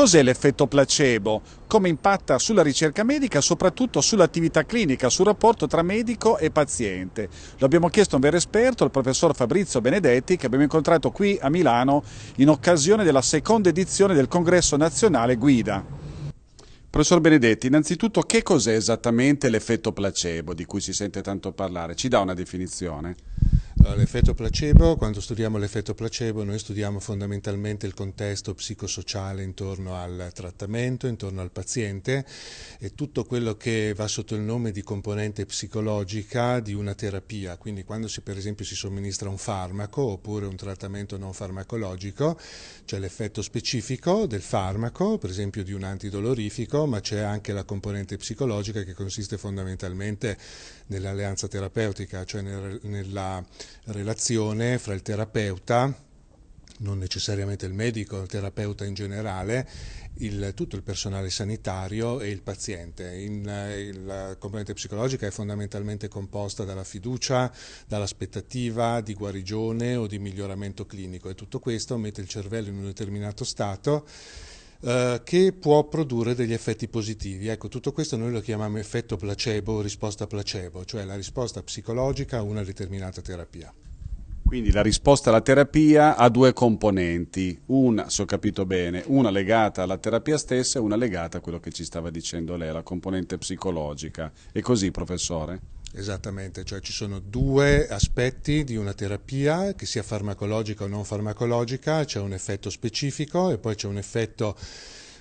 Cos'è l'effetto placebo? Come impatta sulla ricerca medica, soprattutto sull'attività clinica, sul rapporto tra medico e paziente? Lo abbiamo chiesto a un vero esperto, il professor Fabrizio Benedetti, che abbiamo incontrato qui a Milano in occasione della seconda edizione del Congresso Nazionale Guida. Professor Benedetti, innanzitutto che cos'è esattamente l'effetto placebo di cui si sente tanto parlare? Ci dà una definizione? Eh, l'effetto placebo, quando studiamo l'effetto placebo noi studiamo fondamentalmente il contesto psicosociale intorno al trattamento, intorno al paziente e tutto quello che va sotto il nome di componente psicologica di una terapia, quindi quando si, per esempio si somministra un farmaco oppure un trattamento non farmacologico c'è l'effetto specifico del farmaco, per esempio di un antidolorifico, ma c'è anche la componente psicologica che consiste fondamentalmente nell'alleanza terapeutica, cioè nella relazione fra il terapeuta, non necessariamente il medico, il terapeuta in generale, il, tutto il personale sanitario e il paziente. In, eh, il, la componente psicologica è fondamentalmente composta dalla fiducia, dall'aspettativa di guarigione o di miglioramento clinico e tutto questo mette il cervello in un determinato stato eh, che può produrre degli effetti positivi. Ecco, tutto questo noi lo chiamiamo effetto placebo, risposta placebo, cioè la risposta psicologica a una determinata terapia. Quindi la risposta alla terapia ha due componenti, una, se ho capito bene, una legata alla terapia stessa e una legata a quello che ci stava dicendo lei, la componente psicologica. È così, professore? Esattamente, cioè ci sono due aspetti di una terapia, che sia farmacologica o non farmacologica, c'è un effetto specifico e poi c'è un effetto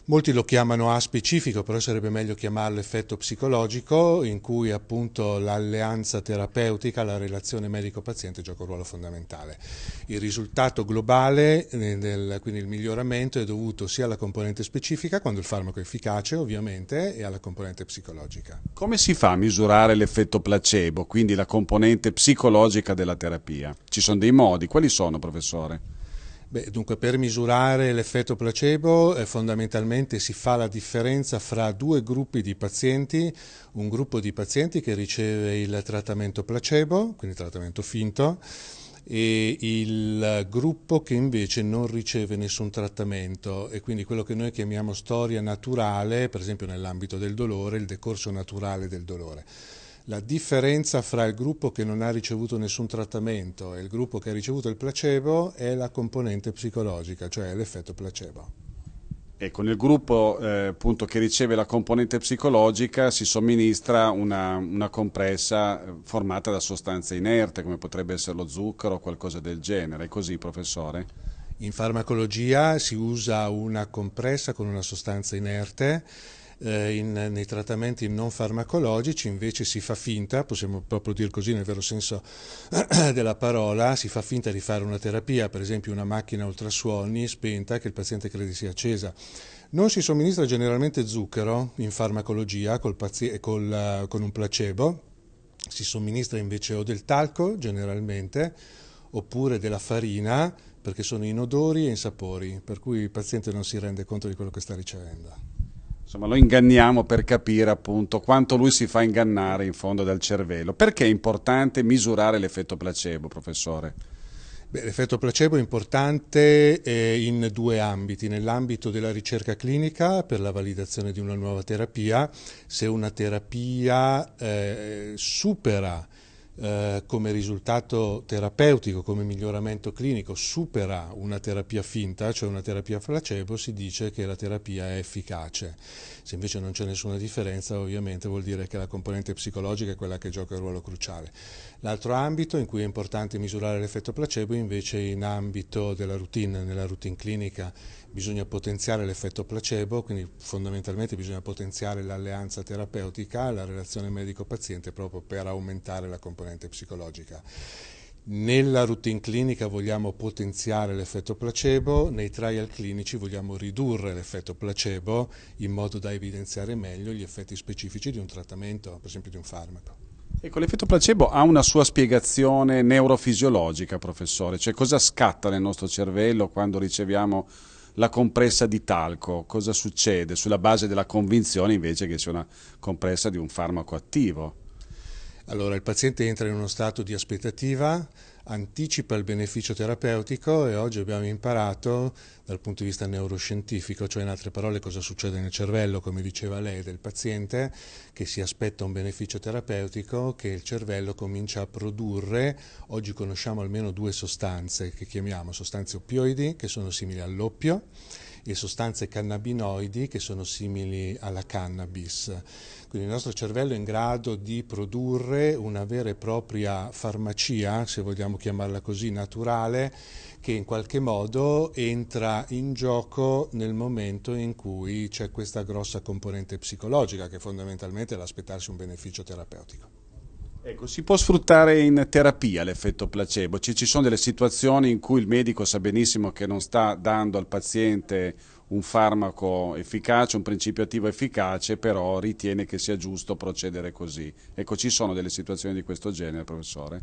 Molti lo chiamano aspecifico, però sarebbe meglio chiamarlo effetto psicologico, in cui appunto l'alleanza terapeutica, la relazione medico-paziente gioca un ruolo fondamentale. Il risultato globale, eh, del, quindi il miglioramento, è dovuto sia alla componente specifica, quando il farmaco è efficace ovviamente, e alla componente psicologica. Come si fa a misurare l'effetto placebo, quindi la componente psicologica della terapia? Ci sono dei modi, quali sono professore? Beh, dunque, per misurare l'effetto placebo eh, fondamentalmente si fa la differenza fra due gruppi di pazienti, un gruppo di pazienti che riceve il trattamento placebo, quindi trattamento finto, e il gruppo che invece non riceve nessun trattamento e quindi quello che noi chiamiamo storia naturale, per esempio nell'ambito del dolore, il decorso naturale del dolore. La differenza fra il gruppo che non ha ricevuto nessun trattamento e il gruppo che ha ricevuto il placebo è la componente psicologica, cioè l'effetto placebo. Ecco, nel gruppo eh, che riceve la componente psicologica si somministra una, una, compressa eh, formata da sostanze inerte, come potrebbe essere lo zucchero o qualcosa del genere. È così, professore? In farmacologia si usa una compressa con una sostanza inerte eh, in, nei trattamenti non farmacologici invece si fa finta, possiamo proprio dire così nel vero senso della parola, si fa finta di fare una terapia, per esempio una macchina ultrasuoni spenta che il paziente crede sia accesa. Non si somministra generalmente zucchero in farmacologia col pazi- col, con un placebo, si somministra invece o del talco generalmente oppure della farina perché sono inodori e insapori, per cui il paziente non si rende conto di quello che sta ricevendo insomma, lo inganniamo per capire appunto quanto lui si fa ingannare in fondo dal cervello. Perché è importante misurare l'effetto placebo, professore? Beh, l'effetto placebo è importante eh, in due ambiti, nell'ambito della ricerca clinica per la validazione di una nuova terapia, se una terapia eh, supera eh, come risultato terapeutico, come miglioramento clinico, supera una terapia finta, cioè una terapia placebo, si dice che la terapia è efficace. Se invece non c'è nessuna differenza, ovviamente vuol dire che la componente psicologica è quella che gioca il ruolo cruciale. L'altro ambito in cui è importante misurare l'effetto placebo invece è in ambito della routine, nella routine clinica bisogna potenziare l'effetto placebo, quindi fondamentalmente bisogna potenziare l'alleanza terapeutica, la relazione medico-paziente proprio per aumentare la componente componente psicologica. Nella routine clinica vogliamo potenziare l'effetto placebo, nei trial clinici vogliamo ridurre l'effetto placebo in modo da evidenziare meglio gli effetti specifici di un trattamento, per esempio di un farmaco. Ecco, l'effetto placebo ha una sua spiegazione neurofisiologica, professore, cioè cosa scatta nel nostro cervello quando riceviamo la compressa di talco, cosa succede sulla base della convinzione invece che sia una compressa di un farmaco attivo? Allora, il paziente entra in uno stato di aspettativa, anticipa il beneficio terapeutico e oggi abbiamo imparato dal punto di vista neuroscientifico, cioè in altre parole cosa succede nel cervello, come diceva lei, del paziente che si aspetta un beneficio terapeutico, che il cervello comincia a produrre, oggi conosciamo almeno due sostanze che chiamiamo sostanze oppioidi, che sono simili all'oppio, e sostanze cannabinoidi che sono simili alla cannabis. Quindi il nostro cervello è in grado di produrre una vera e propria farmacia, se vogliamo chiamarla così, naturale, che in qualche modo entra in gioco nel momento in cui c'è questa grossa componente psicologica che fondamentalmente è l'aspettarsi un beneficio terapeutico. Ecco, si può sfruttare in terapia l'effetto placebo, ci, ci sono delle situazioni in cui il medico sa benissimo che non sta dando al paziente un farmaco efficace, un principio attivo efficace, però ritiene che sia giusto procedere così. Ecco, ci sono delle situazioni di questo genere, professore?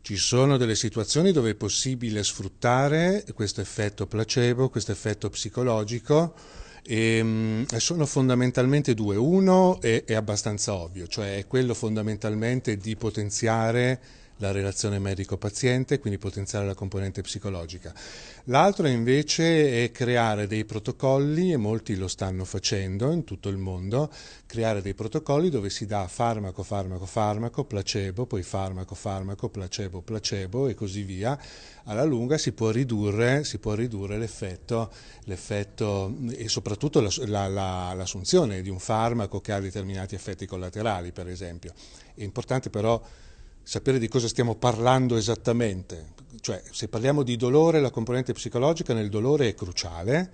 Ci sono delle situazioni dove è possibile sfruttare questo effetto placebo, questo effetto psicologico e, ehm, sono fondamentalmente due. Uno è, è abbastanza ovvio, cioè è quello fondamentalmente di potenziare la relazione medico-paziente, quindi potenziare la componente psicologica. L'altro invece è creare dei protocolli, e molti lo stanno facendo in tutto il mondo, creare dei protocolli dove si dà farmaco, farmaco, farmaco, placebo, poi farmaco, farmaco, placebo, placebo e così via. Alla lunga si può ridurre, si può ridurre l'effetto, l'effetto, e soprattutto la, la, la, l'assunzione di un farmaco che ha determinati effetti collaterali, per esempio. È importante però sapere di cosa stiamo parlando esattamente. Cioè, se parliamo di dolore, la componente psicologica nel dolore è cruciale,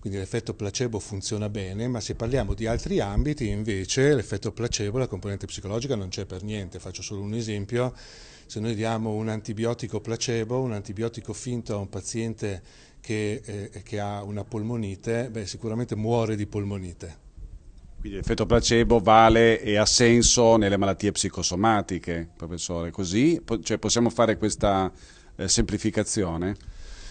quindi l'effetto placebo funziona bene, ma se parliamo di altri ambiti, invece, l'effetto placebo, la componente psicologica non c'è per niente. Faccio solo un esempio. Se noi diamo un antibiotico placebo, un antibiotico finto a un paziente che, eh, che ha una polmonite, beh, sicuramente muore di polmonite quindi l'effetto placebo vale e ha senso nelle malattie psicosomatiche, professore, così cioè, possiamo fare questa eh, semplificazione?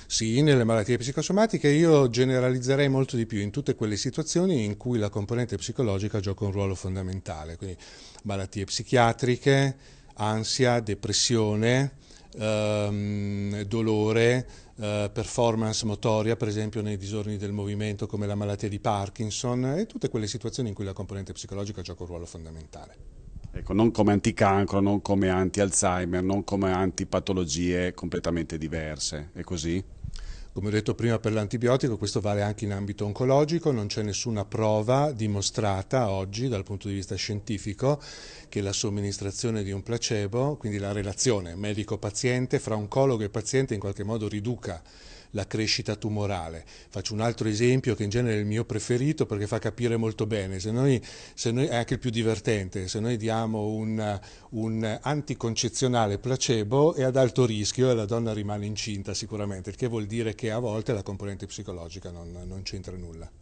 Sì, nelle malattie psicosomatiche io generalizzerei molto di più in tutte quelle situazioni in cui la componente psicologica gioca un ruolo fondamentale, quindi malattie psichiatriche, ansia, depressione, ehm, dolore, eh, performance motoria, per esempio nei disordini del movimento come la malattia di Parkinson e tutte quelle situazioni in cui la componente psicologica gioca un ruolo fondamentale. Ecco, non come anticancro, non come anti-Alzheimer, non come antipatologie completamente diverse, è così? Come ho detto prima per l'antibiotico, questo vale anche in ambito oncologico, non c'è nessuna prova dimostrata oggi dal punto di vista scientifico che la somministrazione di un placebo, quindi la relazione medico-paziente, fra oncologo e paziente in qualche modo riduca la crescita tumorale. Faccio un altro esempio che in genere è il mio preferito perché fa capire molto bene, se noi, se noi, è anche il più divertente, se noi diamo un, un anticoncezionale placebo è ad alto rischio e la donna rimane incinta sicuramente, il che vuol dire che a volte la componente psicologica non, non c'entra nulla.